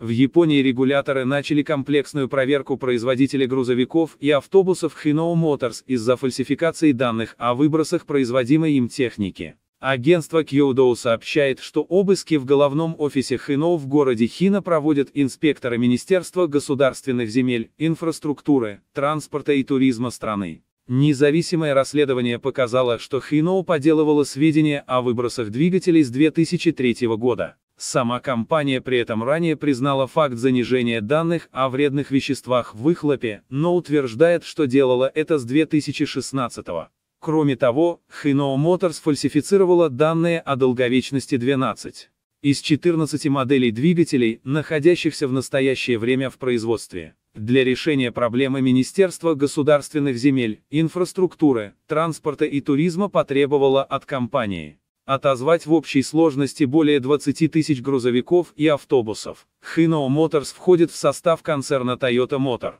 В Японии регуляторы начали комплексную проверку производителей грузовиков и автобусов Hino Motors из-за фальсификации данных о выбросах производимой им техники. Агентство Kyodo сообщает, что обыски в головном офисе Хино в городе Хина проводят инспекторы Министерства государственных земель, инфраструктуры, транспорта и туризма страны. Независимое расследование показало, что Хино поделывало сведения о выбросах двигателей с 2003 года. Сама компания при этом ранее признала факт занижения данных о вредных веществах в выхлопе, но утверждает, что делала это с 2016 года. Кроме того, Hino Motors фальсифицировала данные о долговечности 12 из 14 моделей двигателей, находящихся в настоящее время в производстве. Для решения проблемы Министерства государственных земель, инфраструктуры, транспорта и туризма потребовало от компании отозвать в общей сложности более 20 тысяч грузовиков и автобусов. Hino Motors входит в состав концерна Toyota Motor.